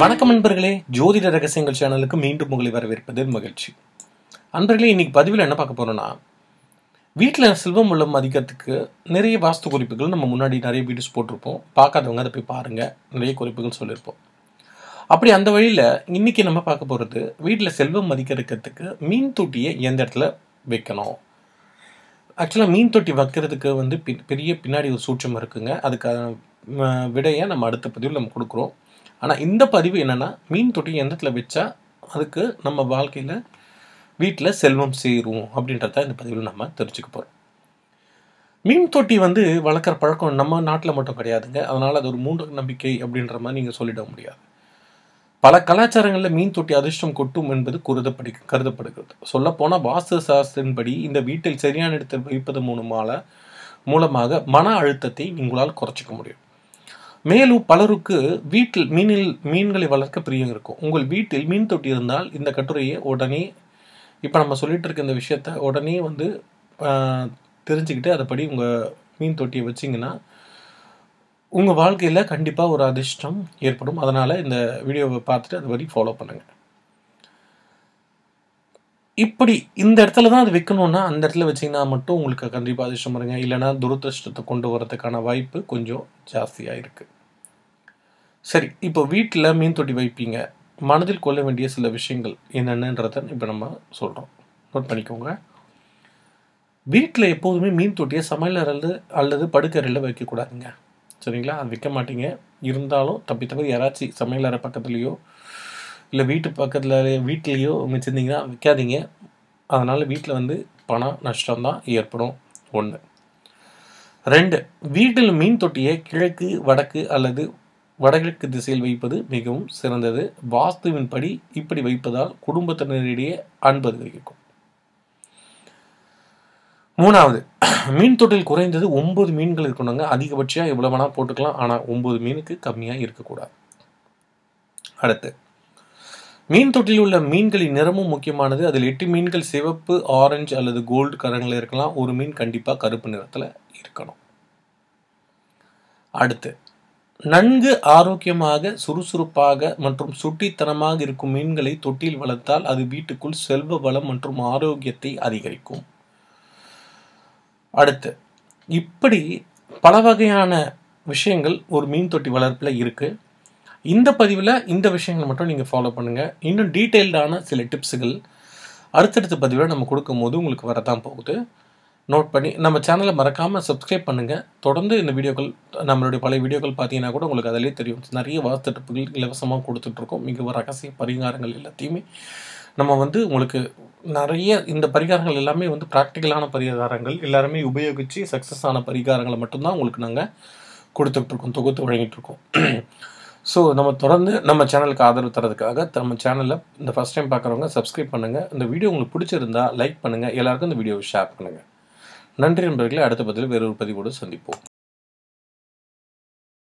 வணக்கம் நண்பர்களே ஜோதிட ரகசியங்கள் சேனலுக்கு மீண்டும் உங்களை வரவேற்பது மகிழ்ச்சி அன்பர்களே இன்னைக்கு பதிவில் என்ன பார்க்க போறோம்னா வீட்டில் செல்வம் உள்ள மதிக்கிறதுக்கு நிறைய வாஸ்து குறிப்புகள் நம்ம முன்னாடி நிறைய வீடியோஸ் போட்டிருப்போம் பார்க்காதவங்க அதை போய் பாருங்க நிறைய குறிப்புகள் சொல்லியிருப்போம் அப்படி அந்த வழியில் இன்னைக்கு நம்ம பார்க்க போகிறது வீட்டில் செல்வம் மதிக்கிறதுக்கு மீன் தொட்டியை எந்த இடத்துல வைக்கணும் ஆக்சுவலாக மீன் தொட்டி வைக்கிறதுக்கு வந்து பெரிய பின்னாடி ஒரு சூட்சம் இருக்குங்க அதுக்கான விடையை நம்ம அடுத்த பதிவில் நம்ம கொடுக்குறோம் ஆனால் இந்த பதிவு என்னென்னா மீன் தொட்டி இடத்துல வச்சா அதுக்கு நம்ம வாழ்க்கையில் வீட்டில் செல்வம் சேரும் அப்படின்றத இந்த பதிவில் நம்ம தெரிஞ்சுக்க போகிறோம் மீன் தொட்டி வந்து வளர்க்குற பழக்கம் நம்ம நாட்டில் மட்டும் கிடையாதுங்க அதனால் அது ஒரு மூன்று நம்பிக்கை அப்படின்ற மாதிரி நீங்கள் சொல்லிட முடியாது பல கலாச்சாரங்களில் மீன் தொட்டி அதிர்ஷ்டம் கொட்டும் என்பது கருதப்படி கருதப்படுகிறது சொல்லப்போனால் வாஸ்து சாஸ்திரின்படி இந்த வீட்டில் சரியான இடத்தை வைப்பது மூலமாக மூலமாக மன அழுத்தத்தை உங்களால் குறைச்சிக்க முடியும் மேலும் பலருக்கு வீட்டில் மீனில் மீன்களை வளர்க்க பிரியம் இருக்கும் உங்கள் வீட்டில் மீன் தொட்டி இருந்தால் இந்த கட்டுரையை உடனே இப்போ நம்ம சொல்லிட்டு இருக்க இந்த விஷயத்த உடனே வந்து தெரிஞ்சுக்கிட்டு அதைப்படி உங்கள் மீன் தொட்டியை வச்சிங்கன்னா உங்கள் வாழ்க்கையில் கண்டிப்பாக ஒரு அதிர்ஷ்டம் ஏற்படும் அதனால் இந்த வீடியோவை பார்த்துட்டு அதுபடி ஃபாலோ பண்ணுங்கள் இப்படி இந்த இடத்துல தான் அது வைக்கணும்னா அந்த இடத்துல வச்சிங்கன்னா மட்டும் உங்களுக்கு கண்டிப்பாக அதிர்ஷ்டம் வருங்க இல்லைனா துரதிருஷ்டத்தை கொண்டு வரதுக்கான வாய்ப்பு கொஞ்சம் ஜாஸ்தியாக இருக்குது சரி இப்போ வீட்டில் மீன் தொட்டி வைப்பீங்க மனதில் கொள்ள வேண்டிய சில விஷயங்கள் என்னென்னன்றத இப்போ நம்ம சொல்கிறோம் நோட் பண்ணிக்கோங்க வீட்டில் எப்போதுமே மீன் தொட்டியை சமையல் அல்லது அல்லது படுக்கறையில் வைக்கக்கூடாதுங்க சரிங்களா அது விற்க மாட்டீங்க இருந்தாலும் தப்பி தவிர யாராச்சும் சமையல் அறை பக்கத்துலேயோ இல்லை வீட்டு பக்கத்தில் வீட்லேயோ வச்சுருந்தீங்கன்னா விற்காதீங்க அதனால் வீட்டில் வந்து பணம் நஷ்டம்தான் ஏற்படும் ஒன்று ரெண்டு வீட்டில் மீன் தொட்டியை கிழக்கு வடக்கு அல்லது வடகிழக்கு திசையில் வைப்பது மிகவும் சிறந்தது வாஸ்துவின்படி இப்படி வைப்பதால் குடும்பத்தினரிடையே அன்பு அதிகரிக்கும் மூணாவது மீன் தொட்டில் குறைந்தது ஒன்பது மீன்கள் இருக்கணுங்க அதிகபட்சம் எவ்வளோ வேணால் போட்டுக்கலாம் ஆனால் ஒம்பது மீனுக்கு கம்மியாக இருக்கக்கூடாது அடுத்து மீன் தொட்டில் உள்ள மீன்களின் நிறமும் முக்கியமானது அதில் எட்டு மீன்கள் சிவப்பு ஆரஞ்சு அல்லது கோல்டு கரங்களில் இருக்கலாம் ஒரு மீன் கண்டிப்பாக கருப்பு நிறத்தில் இருக்கணும் அடுத்து நன்கு ஆரோக்கியமாக சுறுசுறுப்பாக மற்றும் சுட்டித்தனமாக இருக்கும் மீன்களை தொட்டியில் வளர்த்தால் அது வீட்டுக்குள் செல்வ வளம் மற்றும் ஆரோக்கியத்தை அதிகரிக்கும் அடுத்து இப்படி பல வகையான விஷயங்கள் ஒரு மீன் தொட்டி வளர்ப்பில் இருக்குது இந்த பதிவில் இந்த விஷயங்களை மட்டும் நீங்கள் ஃபாலோ பண்ணுங்கள் இன்னும் டீட்டெயில்டான சில டிப்ஸுகள் அடுத்தடுத்த பதிவில் நம்ம கொடுக்கும்போது உங்களுக்கு வரதான் போகுது நோட் பண்ணி நம்ம சேனலை மறக்காமல் சப்ஸ்கிரைப் பண்ணுங்கள் தொடர்ந்து இந்த வீடியோக்கள் நம்மளுடைய பழைய வீடியோக்கள் பார்த்தீங்கன்னா கூட உங்களுக்கு அதிலே தெரியும் நிறைய வாஸ்தடுப்புகள் இலவசமாக கொடுத்துட்ருக்கோம் மிக ரகசிய பரிகாரங்கள் எல்லாத்தையுமே நம்ம வந்து உங்களுக்கு நிறைய இந்த பரிகாரங்கள் எல்லாமே வந்து ப்ராக்டிக்கலான பரிகாரங்கள் எல்லாருமே உபயோகித்து சக்ஸஸ் ஆன பரிகாரங்களை மட்டும்தான் உங்களுக்கு நாங்கள் கொடுத்துட்ருக்கோம் தொகுத்து வழங்கிட்டுருக்கோம் ஸோ நம்ம தொடர்ந்து நம்ம சேனலுக்கு ஆதரவு தரதுக்காக நம்ம சேனலில் இந்த ஃபஸ்ட் டைம் பார்க்குறவங்க சப்ஸ்கிரைப் பண்ணுங்கள் இந்த வீடியோ உங்களுக்கு பிடிச்சிருந்தா லைக் பண்ணுங்கள் எல்லாருக்கும் இந்த வீடியோவை ஷேர் பண்ணுங்கள் நன்றி நண்பர்களே அடுத்த பதில் வேறொரு பதிவோடு சந்திப்போம்